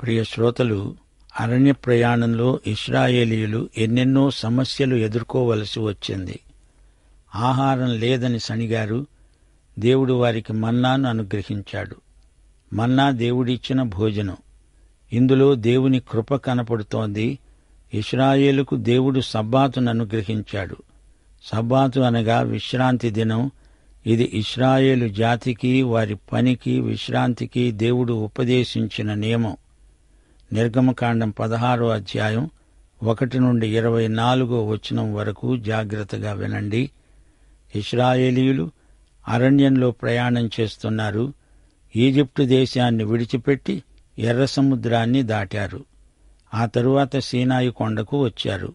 ప్రియ శ్రోతలు అరణ్య ప్రయాణంలో ఇస్రాయేలీలు ఎన్నెన్నో సమస్యలు ఎదుర్కోవలసి వచ్చింది ఆహారం లేదని సణిగారు దేవుడు వారికి మన్నాను అనుగ్రహించాడు మన్నా దేవుడిచ్చిన భోజనం ఇందులో దేవుని కృప కనపడుతోంది ఇస్రాయేలుకు దేవుడు సబ్బాతును అనుగ్రహించాడు సబ్బాతు అనగా విశ్రాంతి దినం ఇది ఇస్రాయేలు జాతికి వారి పనికి విశ్రాంతికి దేవుడు ఉపదేశించిన నియమం నిర్గమకాండం పదహారో అధ్యాయం ఒకటి నుండి ఇరవై నాలుగో వచనం వరకు జాగ్రత్తగా వినండి ఇస్రాయేలీలు అరణ్యంలో ప్రయాణం చేస్తున్నారు ఈజిప్టు దేశాన్ని విడిచిపెట్టి ఎర్ర సముద్రాన్ని దాటారు ఆ తరువాత సీనాయి కొండకు వచ్చారు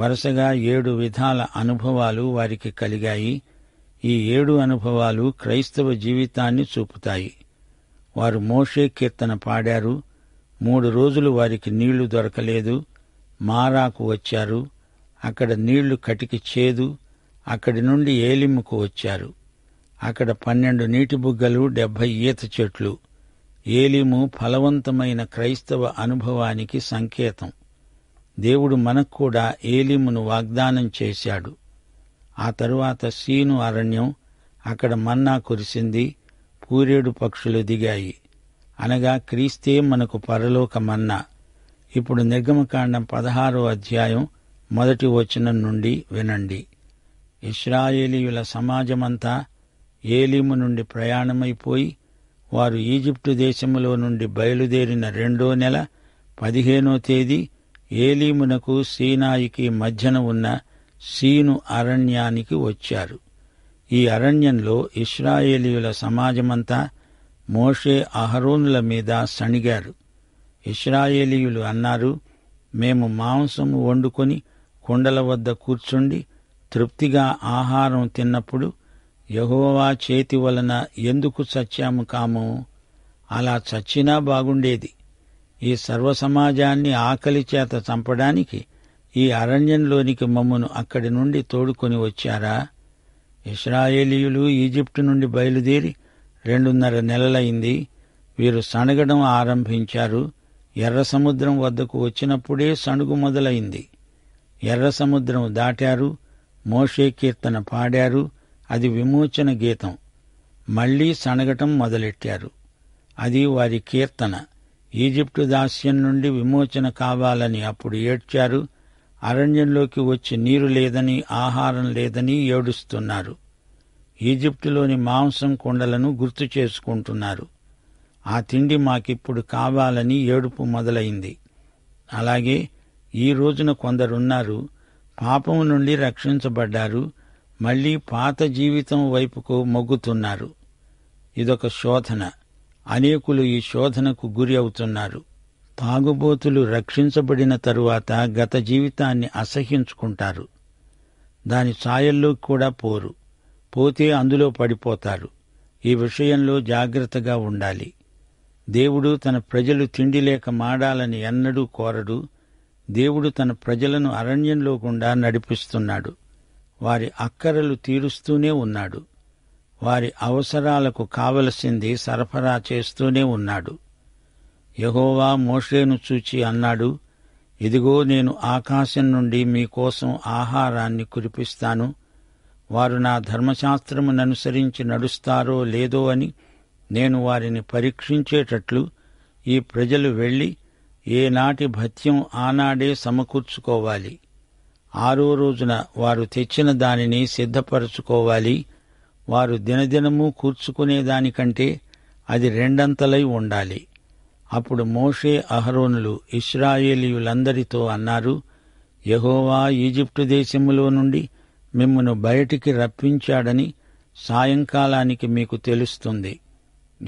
వరుసగా ఏడు విధాల అనుభవాలు వారికి కలిగాయి ఈ ఏడు అనుభవాలు క్రైస్తవ జీవితాన్ని చూపుతాయి వారు మోషే కీర్తన పాడారు మూడు రోజులు వారికి నీళ్లు దొరకలేదు మారాకు వచ్చారు అక్కడ నీళ్లు కటికి చేదు అక్కడి నుండి ఏలిముకు వచ్చారు అక్కడ పన్నెండు నీటి బుగ్గలు డెబ్బై ఈత చెట్లు ఏలిము ఫలవంతమైన క్రైస్తవ అనుభవానికి సంకేతం దేవుడు మనకు కూడా ఏలిమును వాగ్దానం చేశాడు ఆ తరువాత సీను అరణ్యం అక్కడ మన్నా కురిసింది పూరేడు పక్షులు దిగాయి అనగా క్రీస్తే మనకు పరలోకమన్న ఇప్పుడు నిర్గమకాండం పదహారో అధ్యాయం మొదటి వచనం నుండి వినండి ఇస్రాయేలీయుల సమాజమంతా ఏలీము నుండి ప్రయాణమైపోయి వారు ఈజిప్టు దేశములో నుండి బయలుదేరిన రెండో నెల పదిహేనో తేదీ ఏలీమునకు సీనాయికి మధ్యన ఉన్న సీను అరణ్యానికి వచ్చారు ఈ అరణ్యంలో ఇస్రాయేలీయుల సమాజమంతా మోషే అహరోనుల మీద సణిగారు ఇస్రాయేలీయులు అన్నారు మేము మాంసము వండుకొని కుండల వద్ద కూర్చుండి తృప్తిగా ఆహారం తిన్నప్పుడు యహోవా చేతి వలన ఎందుకు చచ్చాము కాము అలా చచ్చినా బాగుండేది ఈ సర్వ సమాజాన్ని ఆకలి చేత చంపడానికి ఈ అరణ్యంలోనికి మమ్మను అక్కడి నుండి తోడుకొని వచ్చారా ఇస్రాయేలీయులు ఈజిప్టు నుండి బయలుదేరి రెండున్నర నెలలైంది వీరు సణగడం ఆరంభించారు ఎర్ర సముద్రం వద్దకు వచ్చినప్పుడే సణుగు మొదలైంది ఎర్ర సముద్రం దాటారు మోషే కీర్తన పాడారు అది విమోచన గీతం మళ్లీ సణగటం మొదలెట్టారు అది వారి కీర్తన ఈజిప్టు దాస్యం నుండి విమోచన కావాలని అప్పుడు ఏడ్చారు అరణ్యంలోకి వచ్చి నీరు లేదని ఆహారం లేదని ఏడుస్తున్నారు ఈజిప్టులోని మాంసం కొండలను గుర్తు చేసుకుంటున్నారు ఆ తిండి మాకిప్పుడు కావాలని ఏడుపు మొదలైంది అలాగే ఈ రోజున కొందరున్నారు పాపం నుండి రక్షించబడ్డారు మళ్లీ పాత జీవితం వైపుకు మొగ్గుతున్నారు ఇదొక శోధన అనేకులు ఈ శోధనకు గురి అవుతున్నారు తాగుబోతులు రక్షించబడిన తరువాత గత జీవితాన్ని అసహించుకుంటారు దాని ఛాయల్లో కూడా పోరు పోతే అందులో పడిపోతారు ఈ విషయంలో జాగ్రత్తగా ఉండాలి దేవుడు తన ప్రజలు తిండి లేక మాడాలని ఎన్నడూ కోరడు దేవుడు తన ప్రజలను అరణ్యంలో గుండా నడిపిస్తున్నాడు వారి అక్కరలు తీరుస్తూనే ఉన్నాడు వారి అవసరాలకు కావలసింది సరఫరా చేస్తూనే ఉన్నాడు యహోవా మోషేను చూచి అన్నాడు ఇదిగో నేను ఆకాశం నుండి మీకోసం ఆహారాన్ని కురిపిస్తాను వారు నా ధర్మశాస్త్రముననుసరించి నడుస్తారో లేదో అని నేను వారిని పరీక్షించేటట్లు ఈ ప్రజలు వెళ్ళి ఏనాటి భత్యం ఆనాడే సమకూర్చుకోవాలి ఆరో రోజున వారు తెచ్చిన దానిని సిద్ధపరచుకోవాలి వారు దినదినము కూర్చుకునేదానికంటే అది రెండంతలై ఉండాలి అప్పుడు మోషే అహరోనులు ఇస్రాయేలీయులందరితో అన్నారు యహోవా ఈజిప్టు దేశములో నుండి మిమ్మను బయటికి రప్పించాడని సాయంకాలానికి మీకు తెలుస్తుంది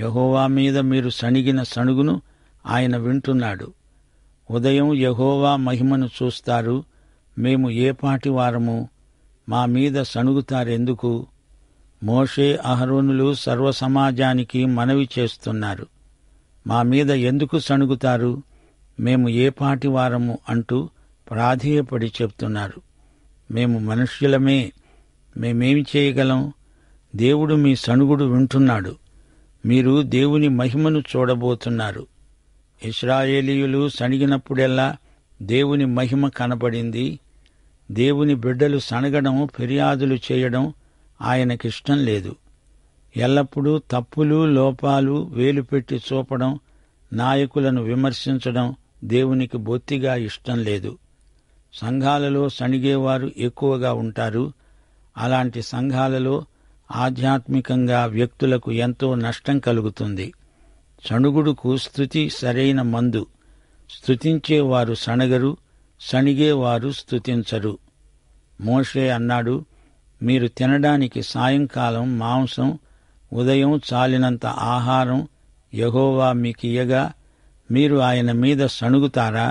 యహోవా మీద మీరు సణిగిన సణుగును ఆయన వింటున్నాడు ఉదయం యహోవా మహిమను చూస్తారు మేము ఏపాటి వారము మా మీద సణుగుతారెందుకు మోషే అహరోనులు సర్వసమాజానికి మనవి చేస్తున్నారు మా మీద ఎందుకు సణుగుతారు మేము ఏపాటి వారము అంటూ ప్రాధేయపడి చెప్తున్నారు మేము మనుష్యులమే మేమేమి చేయగలం దేవుడు మీ సణుగుడు వింటున్నాడు మీరు దేవుని మహిమను చూడబోతున్నారు ఇస్రాయేలీయులు సణిగినప్పుడెల్లా దేవుని మహిమ కనబడింది దేవుని బిడ్డలు సణగడం ఫిర్యాదులు చేయడం ఆయనకిష్టం లేదు ఎల్లప్పుడూ తప్పులు లోపాలు వేలు పెట్టి చూపడం నాయకులను విమర్శించడం దేవునికి బొత్తిగా ఇష్టం లేదు సంఘాలలో సణిగేవారు ఎక్కువగా ఉంటారు అలాంటి సంఘాలలో ఆధ్యాత్మికంగా వ్యక్తులకు ఎంతో నష్టం కలుగుతుంది సణుగుడుకు స్థుతి సరైన మందు స్థుతించేవారు సణగరు సణిగేవారు స్థుతించరు మోషే అన్నాడు మీరు తినడానికి సాయంకాలం మాంసం ఉదయం చాలినంత ఆహారం యహోవా మీకియగా మీరు ఆయన మీద సణుగుతారా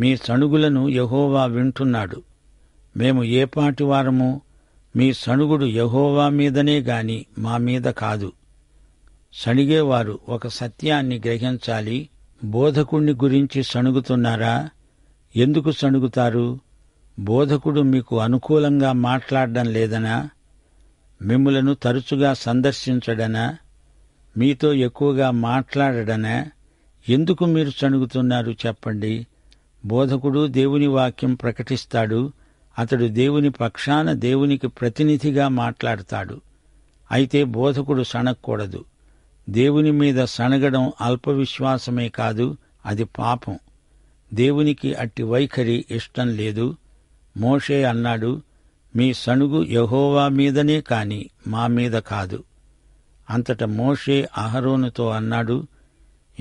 మీ సణుగులను యహోవా వింటున్నాడు మేము ఏ పాటి మీ సణుగుడు యహోవా మీదనే గాని మా మీద కాదు సణిగేవారు ఒక సత్యాన్ని గ్రహించాలి బోధకుణ్ణి గురించి సణుగుతున్నారా ఎందుకు సణుగుతారు బోధకుడు మీకు అనుకూలంగా మాట్లాడడం లేదనా మిమ్ములను తరచుగా సందర్శించడనా మీతో ఎక్కువగా మాట్లాడడనా ఎందుకు మీరు చణుగుతున్నారు చెప్పండి బోధకుడు దేవుని వాక్యం ప్రకటిస్తాడు అతడు దేవుని పక్షాన దేవునికి ప్రతినిధిగా మాట్లాడతాడు అయితే బోధకుడు సణక్కూడదు దేవుని మీద సణగడం అల్పవిశ్వాసమే కాదు అది పాపం దేవునికి అట్టి వైఖరి ఇష్టం లేదు మోషే అన్నాడు మీ సణుగు యహోవా మీదనే కాని మా మీద కాదు అంతట మోషే అహరోనుతో అన్నాడు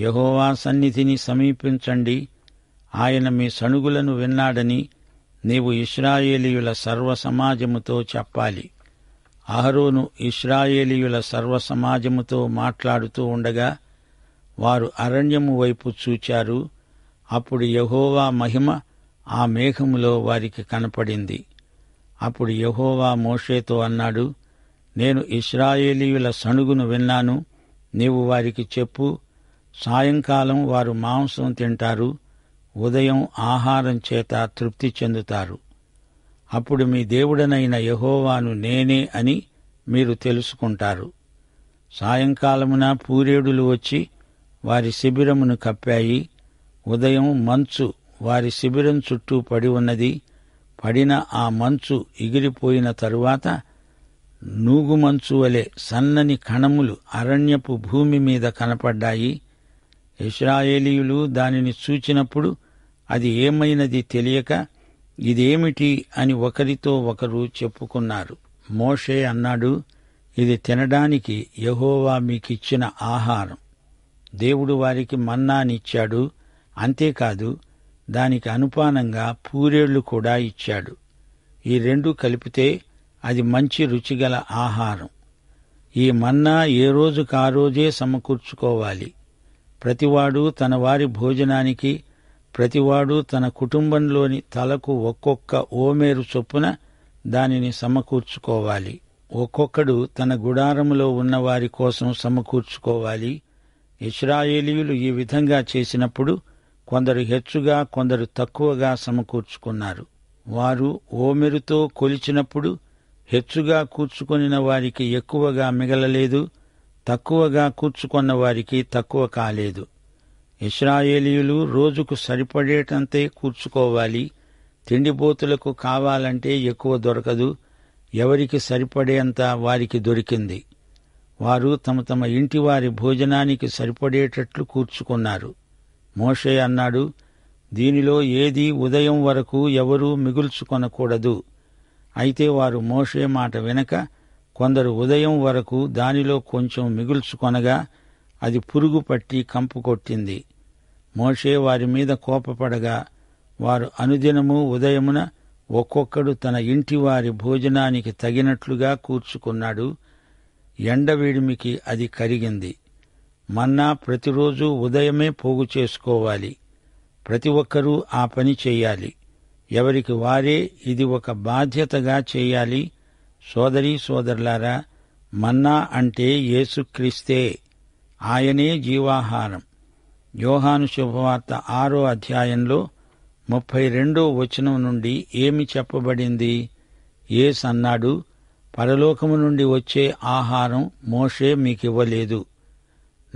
యహోవా సన్నిధిని సమీపించండి ఆయన మీ సణుగులను విన్నాడని నీవు ఇస్రాయేలీయుల సర్వ సమాజముతో చెప్పాలి అహరోను ఇస్రాయేలీయుల సర్వ సమాజముతో మాట్లాడుతూ ఉండగా వారు అరణ్యము వైపు చూచారు అప్పుడు యహోవా మహిమ ఆ మేఘములో వారికి కనపడింది అప్పుడు యహోవా మోషేతో అన్నాడు నేను ఇస్రాయేలీయుల సణుగును విన్నాను నీవు వారికి చెప్పు సాయంకాలం వారు మాంసం తింటారు ఉదయం ఆహారం చేత తృప్తి చెందుతారు అప్పుడు మీ దేవుడనైన యహోవాను నేనే అని మీరు తెలుసుకుంటారు సాయంకాలమున పూరేడులు వచ్చి వారి శిబిరమును కప్పాయి ఉదయం మంచు వారి శిబిరం చుట్టూ పడి ఉన్నది పడిన ఆ మంచు ఎగిరిపోయిన తరువాత నూగుమంచు వలె సన్నని కణములు అరణ్యపు భూమి మీద కనపడ్డాయి ఇస్రాయేలీయులు దానిని చూచినప్పుడు అది ఏమైనది తెలియక ఇదేమిటి అని ఒకరితో ఒకరు చెప్పుకున్నారు మోషే అన్నాడు ఇది తినడానికి యహోవా మీకిచ్చిన ఆహారం దేవుడు వారికి మన్నానిచ్చాడు అంతేకాదు దానికి అనుపానంగా పూరేళ్లు కూడా ఇచ్చాడు ఈ రెండు కలిపితే అది మంచి రుచిగల ఆహారం ఈ మన్నా ఏ రోజుకారోజే సమకూర్చుకోవాలి ప్రతివాడు తన వారి భోజనానికి ప్రతివాడు తన కుటుంబంలోని తలకు ఒక్కొక్క ఓమేరు చొప్పున దానిని సమకూర్చుకోవాలి ఒక్కొక్కడు తన గుడారములో ఉన్నవారి కోసం సమకూర్చుకోవాలి ఇస్రాయేలీయులు ఈ విధంగా చేసినప్పుడు కొందరు హెచ్చుగా కొందరు తక్కువగా సమకూర్చుకున్నారు వారు ఓమెరుతో కొలిచినప్పుడు హెచ్చుగా కూర్చుకొనిన వారికి ఎక్కువగా మిగలలేదు తక్కువగా కూర్చుకొన్న వారికి తక్కువ కాలేదు ఇస్రాయేలీలు రోజుకు సరిపడేటంతే కూర్చుకోవాలి తిండిపోతులకు కావాలంటే ఎక్కువ దొరకదు ఎవరికి సరిపడేంత వారికి దొరికింది వారు తమ తమ ఇంటి వారి భోజనానికి సరిపడేటట్లు కూర్చుకున్నారు మోషే అన్నాడు దీనిలో ఏది ఉదయం వరకు ఎవరూ మిగుల్చుకొనకూడదు అయితే వారు మోషే మాట వినక కొందరు ఉదయం వరకు దానిలో కొంచెం మిగుల్చుకొనగా అది పురుగు పట్టి కంపు కొట్టింది మోషే వారి మీద కోపపడగా వారు అనుదినము ఉదయమున ఒక్కొక్కడు తన ఇంటి వారి భోజనానికి తగినట్లుగా కూర్చుకున్నాడు ఎండవేడిమికి అది కరిగింది మన్నా ప్రతిరోజు ఉదయమే పోగు చేసుకోవాలి ప్రతి ఒక్కరూ ఆ పని చేయాలి ఎవరికి వారే ఇది ఒక బాధ్యతగా చేయాలి సోదరీ సోదరులారా మన్నా అంటే యేసుక్రీస్తే ఆయనే జీవాహారం యోహాను శుభవార్త ఆరో అధ్యాయంలో ముప్పై రెండో వచనం నుండి ఏమి చెప్పబడింది ఏస్ అన్నాడు పరలోకము నుండి వచ్చే ఆహారం మోషే మీకివ్వలేదు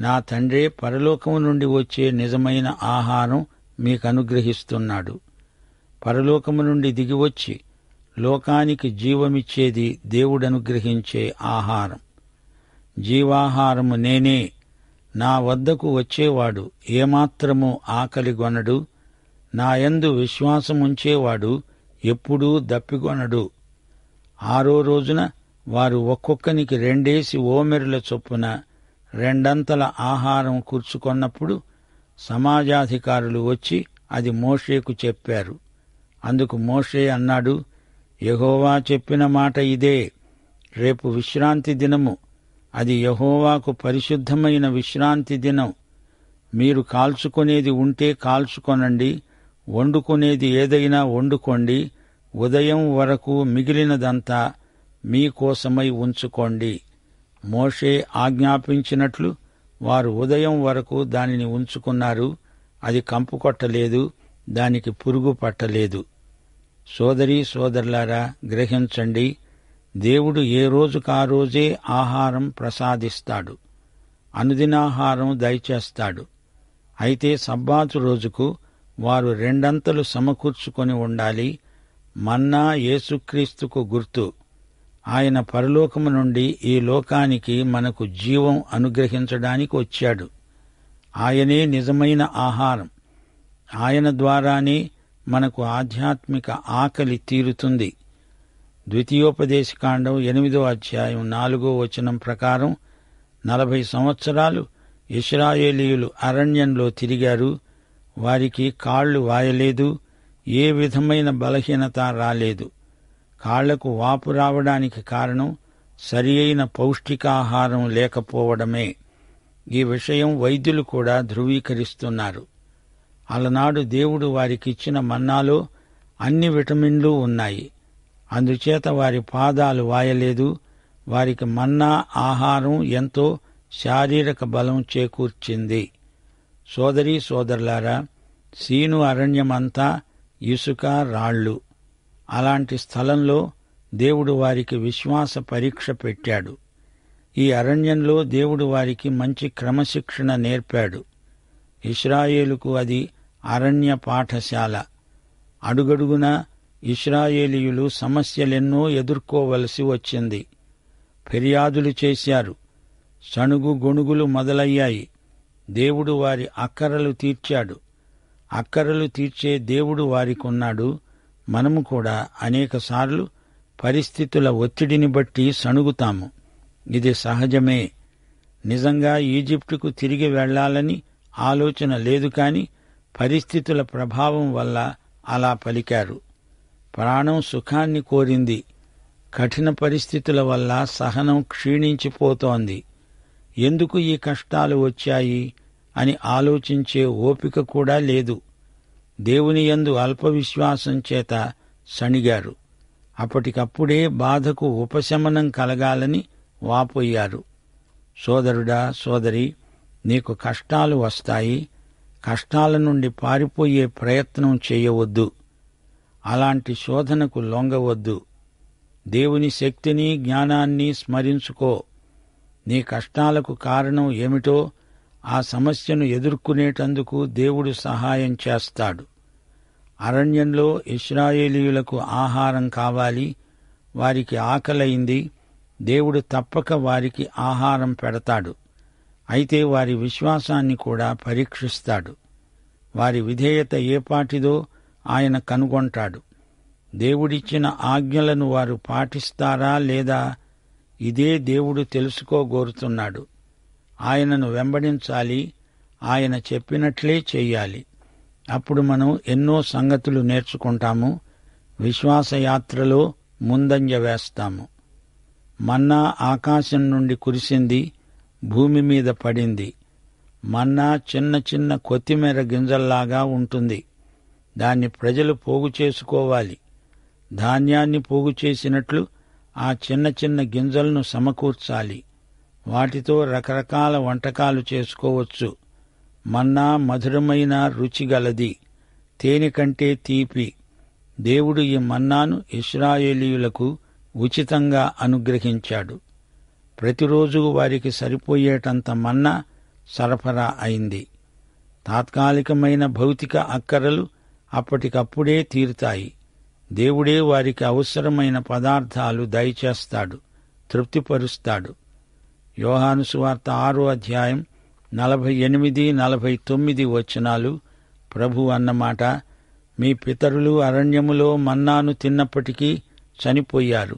నా తండ్రే పరలోకము నుండి వచ్చే నిజమైన ఆహారం మీకు అనుగ్రహిస్తున్నాడు పరలోకము నుండి దిగివచ్చి లోకానికి జీవమిచ్చేది దేవుడనుగ్రహించే ఆహారం జీవాహారము నేనే నా వద్దకు వచ్చేవాడు ఏమాత్రము ఆకలిగొనడు నాయందు విశ్వాసముంచేవాడు ఎప్పుడూ దప్పిగొనడు ఆరో రోజున వారు ఒక్కొక్కనికి రెండేసి ఓమెరుల చొప్పున రెండంతల ఆహారం కూర్చుకొన్నప్పుడు సమాజాధికారులు వచ్చి అది మోషేకు చెప్పారు అందుకు మోషే అన్నాడు యహోవా చెప్పిన మాట ఇదే రేపు విశ్రాంతి దినము అది యహోవాకు పరిశుద్ధమైన విశ్రాంతి దినం మీరు కాల్చుకునేది ఉంటే కాల్చుకొనండి వండుకునేది ఏదైనా వండుకోండి ఉదయం వరకు మిగిలినదంతా మీకోసమై ఉంచుకోండి మోషే ఆజ్ఞాపించినట్లు వారు ఉదయం వరకు దానిని ఉంచుకున్నారు అది కంపు కొట్టలేదు దానికి పురుగు పట్టలేదు సోదరీ సోదరులారా గ్రహించండి దేవుడు ఏ రోజుకా రోజే ఆహారం ప్రసాదిస్తాడు అనుదినాహారం దయచేస్తాడు అయితే సబ్బాతు రోజుకు వారు రెండంతలు సమకూర్చుకొని ఉండాలి మన్నా యేసుక్రీస్తుకు గుర్తు ఆయన పరలోకము నుండి ఈ లోకానికి మనకు జీవం అనుగ్రహించడానికి వచ్చాడు ఆయనే నిజమైన ఆహారం ఆయన ద్వారానే మనకు ఆధ్యాత్మిక ఆకలి తీరుతుంది ద్వితీయోపదేశకాండం ఎనిమిదో అధ్యాయం నాలుగో వచనం ప్రకారం నలభై సంవత్సరాలు ఇస్రాయేలీయులు అరణ్యంలో తిరిగారు వారికి కాళ్లు వాయలేదు ఏ విధమైన బలహీనత రాలేదు కాళ్లకు వాపు రావడానికి కారణం సరి అయిన పౌష్టికాహారం లేకపోవడమే ఈ విషయం వైద్యులు కూడా ధృవీకరిస్తున్నారు అలనాడు దేవుడు వారికిచ్చిన మన్నాలో అన్ని విటమిన్లు ఉన్నాయి అందుచేత వారి పాదాలు వాయలేదు వారికి మన్నా ఆహారం ఎంతో శారీరక బలం చేకూర్చింది సోదరి సోదరులారా సీను అరణ్యమంతా ఇసుక రాళ్ళు అలాంటి స్థలంలో దేవుడు వారికి విశ్వాస పరీక్ష పెట్టాడు ఈ అరణ్యంలో దేవుడు వారికి మంచి క్రమశిక్షణ నేర్పాడు ఇస్రాయేలుకు అది అరణ్య పాఠశాల అడుగడుగునా ఇస్రాయేలీయులు సమస్యలెన్నో ఎదుర్కోవలసి వచ్చింది ఫిర్యాదులు చేశారు సణుగు గొణుగులు మొదలయ్యాయి దేవుడు వారి అక్కరలు తీర్చాడు అక్కరలు తీర్చే దేవుడు వారికున్నాడు మనము కూడా అనేకసార్లు పరిస్థితుల ఒత్తిడిని బట్టి సణుగుతాము ఇది సహజమే నిజంగా ఈజిప్టుకు తిరిగి వెళ్లాలని ఆలోచన లేదు కాని పరిస్థితుల ప్రభావం వల్ల అలా పలికారు ప్రాణం సుఖాన్ని కోరింది కఠిన పరిస్థితుల వల్ల సహనం క్షీణించిపోతోంది ఎందుకు ఈ కష్టాలు వచ్చాయి అని ఆలోచించే ఓపిక కూడా లేదు దేవుని యందు అల్పవిశ్వాసం చేత సణిగారు అప్పటికప్పుడే బాధకు ఉపశమనం కలగాలని వాపోయారు సోదరుడా సోదరి నీకు కష్టాలు వస్తాయి కష్టాల నుండి పారిపోయే ప్రయత్నం చేయవద్దు అలాంటి శోధనకు లొంగవద్దు దేవుని శక్తిని జ్ఞానాన్ని స్మరించుకో నీ కష్టాలకు కారణం ఏమిటో ఆ సమస్యను ఎదుర్కొనేటందుకు దేవుడు సహాయం చేస్తాడు అరణ్యంలో ఇస్రాయేలీయులకు ఆహారం కావాలి వారికి ఆకలైంది దేవుడు తప్పక వారికి ఆహారం పెడతాడు అయితే వారి విశ్వాసాన్ని కూడా పరీక్షిస్తాడు వారి విధేయత ఏపాటిదో పాటిదో ఆయన కనుగొంటాడు దేవుడిచ్చిన ఆజ్ఞలను వారు పాటిస్తారా లేదా ఇదే దేవుడు తెలుసుకోగోరుతున్నాడు ఆయనను వెంబడించాలి ఆయన చెప్పినట్లే చెయ్యాలి అప్పుడు మనం ఎన్నో సంగతులు నేర్చుకుంటాము విశ్వాసయాత్రలో ముందంజ వేస్తాము మన్నా ఆకాశం నుండి కురిసింది భూమి మీద పడింది మన్నా చిన్న చిన్న కొత్తిమీర గింజల్లాగా ఉంటుంది దాన్ని ప్రజలు పోగు చేసుకోవాలి ధాన్యాన్ని పోగు చేసినట్లు ఆ చిన్న చిన్న గింజలను సమకూర్చాలి వాటితో రకరకాల వంటకాలు చేసుకోవచ్చు మన్నా మధురమైన రుచిగలది తేనె కంటే తీపి దేవుడు ఈ మన్నాను ఇస్రాయేలీయులకు ఉచితంగా అనుగ్రహించాడు ప్రతిరోజు వారికి సరిపోయేటంత మన్నా సరఫరా అయింది తాత్కాలికమైన భౌతిక అక్కరలు అప్పటికప్పుడే తీరుతాయి దేవుడే వారికి అవసరమైన పదార్థాలు దయచేస్తాడు తృప్తిపరుస్తాడు యోహాను సువార్త ఆరో అధ్యాయం నలభై ఎనిమిది నలభై తొమ్మిది వచనాలు ప్రభు అన్నమాట మీ పితరులు అరణ్యములో మన్నాను తిన్నప్పటికీ చనిపోయారు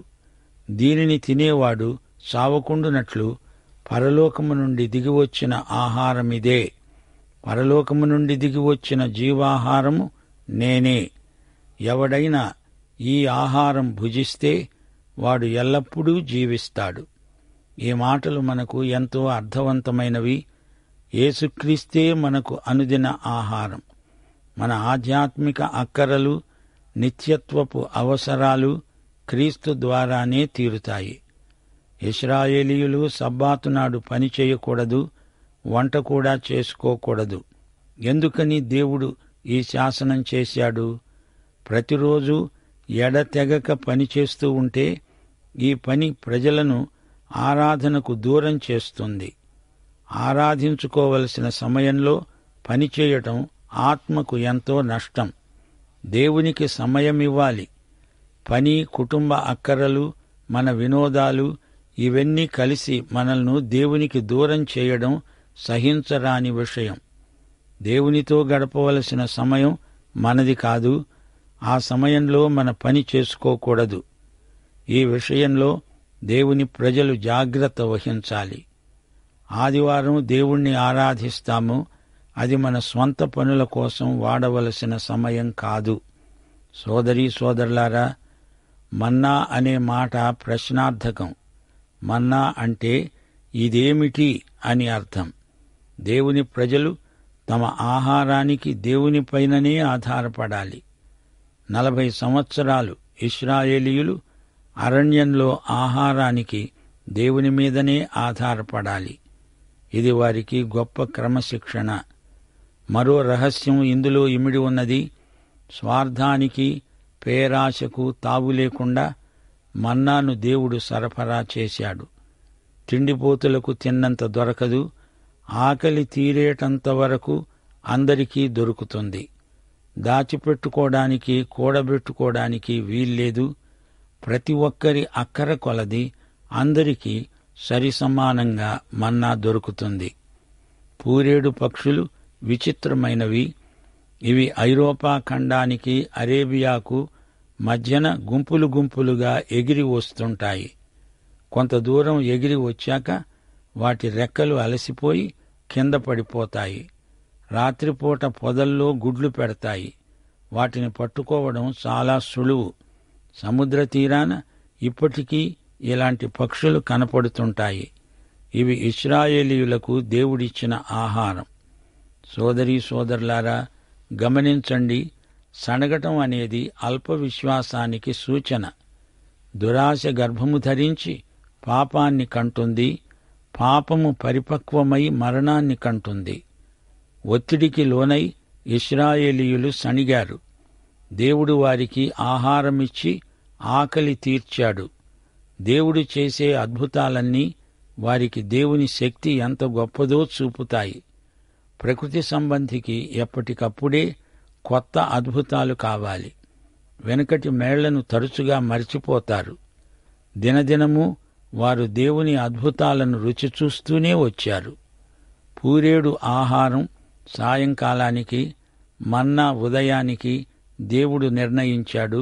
దీనిని తినేవాడు సావకుండునట్లు పరలోకము నుండి దిగివచ్చిన ఆహారమిదే పరలోకము నుండి దిగివచ్చిన జీవాహారము నేనే ఎవడైనా ఈ ఆహారం భుజిస్తే వాడు ఎల్లప్పుడూ జీవిస్తాడు ఈ మాటలు మనకు ఎంతో అర్థవంతమైనవి ఏసుక్రీస్తే మనకు అనుదిన ఆహారం మన ఆధ్యాత్మిక అక్కరలు నిత్యత్వపు అవసరాలు క్రీస్తు ద్వారానే తీరుతాయి ఇస్రాయేలీయులు సబ్బాతునాడు పని చేయకూడదు వంట కూడా చేసుకోకూడదు ఎందుకని దేవుడు ఈ శాసనం చేశాడు ప్రతిరోజు ఎడతెగక పనిచేస్తూ ఉంటే ఈ పని ప్రజలను ఆరాధనకు దూరం చేస్తుంది ఆరాధించుకోవలసిన సమయంలో పనిచేయటం ఆత్మకు ఎంతో నష్టం దేవునికి సమయం ఇవ్వాలి పని కుటుంబ అక్కరలు మన వినోదాలు ఇవన్నీ కలిసి మనల్ని దేవునికి దూరం చేయడం సహించరాని విషయం దేవునితో గడపవలసిన సమయం మనది కాదు ఆ సమయంలో మన పని చేసుకోకూడదు ఈ విషయంలో దేవుని ప్రజలు జాగ్రత్త వహించాలి ఆదివారం దేవుణ్ణి ఆరాధిస్తాము అది మన స్వంత పనుల కోసం వాడవలసిన సమయం కాదు సోదరి సోదరులారా మన్నా అనే మాట ప్రశ్నార్థకం మన్నా అంటే ఇదేమిటి అని అర్థం దేవుని ప్రజలు తమ ఆహారానికి దేవునిపైననే ఆధారపడాలి నలభై సంవత్సరాలు ఇస్రాయేలీయులు అరణ్యంలో ఆహారానికి దేవుని మీదనే ఆధారపడాలి ఇది వారికి గొప్ప క్రమశిక్షణ మరో రహస్యం ఇందులో ఇమిడి ఉన్నది స్వార్థానికి పేరాశకు తావు లేకుండా మన్నాను దేవుడు సరఫరా చేశాడు తిండిపోతులకు తిన్నంత దొరకదు ఆకలి తీరేటంత వరకు అందరికీ దొరుకుతుంది దాచిపెట్టుకోవడానికి కూడబెట్టుకోవడానికి వీల్లేదు ప్రతి ఒక్కరి అక్కర కొలది అందరికీ సరిసమానంగా మన్నా దొరుకుతుంది పూరేడు పక్షులు విచిత్రమైనవి ఇవి ఐరోపా ఖండానికి అరేబియాకు మధ్యన గుంపులు గుంపులుగా ఎగిరి వస్తుంటాయి కొంత దూరం ఎగిరి వచ్చాక వాటి రెక్కలు అలసిపోయి కింద పడిపోతాయి రాత్రిపూట పొదల్లో గుడ్లు పెడతాయి వాటిని పట్టుకోవడం చాలా సులువు సముద్ర తీరాన ఇప్పటికీ ఇలాంటి పక్షులు కనపడుతుంటాయి ఇవి ఇస్రాయేలీయులకు దేవుడిచ్చిన ఆహారం సోదరీ సోదరులారా గమనించండి సణగటం అనేది అల్ప విశ్వాసానికి సూచన దురాశ గర్భము ధరించి పాపాన్ని కంటుంది పాపము పరిపక్వమై మరణాన్ని కంటుంది ఒత్తిడికి లోనై ఇస్రాయేలీయులు సణిగారు దేవుడు వారికి ఆహారమిచ్చి ఆకలి తీర్చాడు దేవుడు చేసే అద్భుతాలన్నీ వారికి దేవుని శక్తి ఎంత గొప్పదో చూపుతాయి ప్రకృతి సంబంధికి ఎప్పటికప్పుడే కొత్త అద్భుతాలు కావాలి వెనకటి మేళ్లను తరచుగా మరిచిపోతారు దినదినము వారు దేవుని అద్భుతాలను రుచి చూస్తూనే వచ్చారు పూరేడు ఆహారం సాయంకాలానికి మన్నా ఉదయానికి దేవుడు నిర్ణయించాడు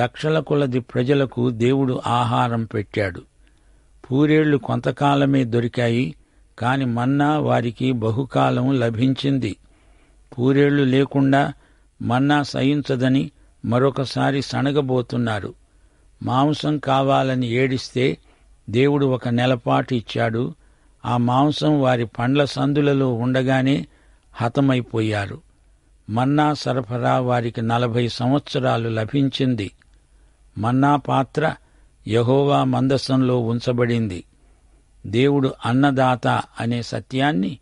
లక్షల కొలది ప్రజలకు దేవుడు ఆహారం పెట్టాడు పూరేళ్లు కొంతకాలమే దొరికాయి కాని మన్నా వారికి బహుకాలం లభించింది పూరేళ్లు లేకుండా మన్నా సహించదని మరొకసారి సణగబోతున్నారు మాంసం కావాలని ఏడిస్తే దేవుడు ఒక నెలపాటు ఇచ్చాడు ఆ మాంసం వారి పండ్ల సందులలో ఉండగానే హతమైపోయారు మన్నా సరఫరా వారికి నలభై సంవత్సరాలు లభించింది మన్నా పాత్ర యహోవా మందసంలో ఉంచబడింది దేవుడు అన్నదాత అనే సత్యాన్ని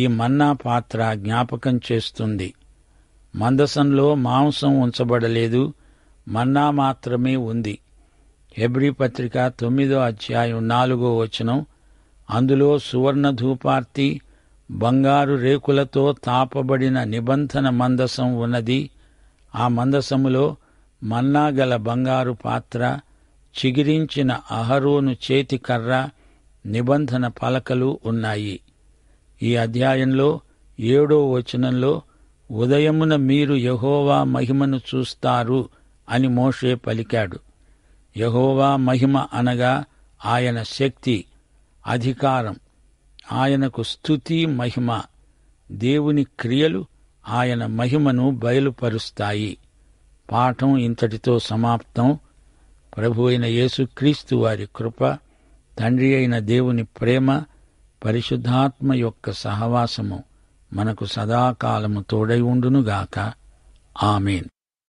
ఈ మన్నా పాత్ర జ్ఞాపకం చేస్తుంది మందసంలో మాంసం ఉంచబడలేదు మన్నా మాత్రమే ఉంది హెబ్రి పత్రిక తొమ్మిదో అధ్యాయం నాలుగో వచనం అందులో సువర్ణ ధూపార్తి బంగారు రేకులతో తాపబడిన నిబంధన మందసం ఉన్నది ఆ మందసములో మన్నాగల బంగారు పాత్ర చిగిరించిన అహరోను చేతికర్ర నిబంధన పలకలు ఉన్నాయి ఈ అధ్యాయంలో ఏడో వచనంలో ఉదయమున మీరు యహోవా మహిమను చూస్తారు అని మోషే పలికాడు యహోవా మహిమ అనగా ఆయన శక్తి అధికారం ఆయనకు స్థుతి మహిమ దేవుని క్రియలు ఆయన మహిమను బయలుపరుస్తాయి పాఠం ఇంతటితో సమాప్తం ప్రభు అయిన యేసుక్రీస్తు వారి కృప తండ్రి అయిన దేవుని ప్రేమ పరిశుద్ధాత్మ యొక్క సహవాసము మనకు సదాకాలము తోడై ఉండునుగాక ఆమెన్